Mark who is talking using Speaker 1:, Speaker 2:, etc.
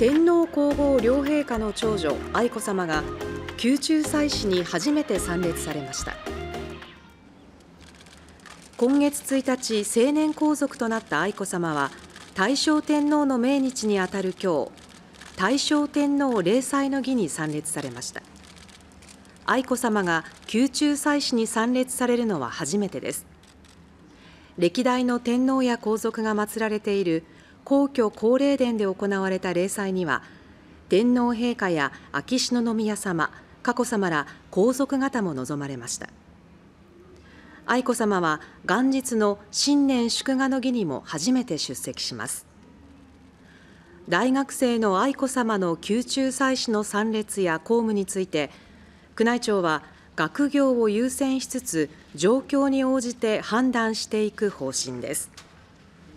Speaker 1: 天皇皇后両陛下の長女愛子さまが宮中祭祀に初めて参列されました今月1日成年皇族となった愛子さまは大正天皇の命日にあたる今日大正天皇例祭の儀に参列されました愛子さまが宮中祭祀に参列されるのは初めてです歴代の天皇や皇族が祀られている皇居皇霊殿で行われた例祭には天皇陛下や秋篠宮さま佳子さまら皇族方も臨まれました愛子さまは元日の新年祝賀の儀にも初めて出席します大学生の愛子さまの宮中祭祀の参列や公務について宮内庁は学業を優先しつつ状況に応じて判断していく方針です。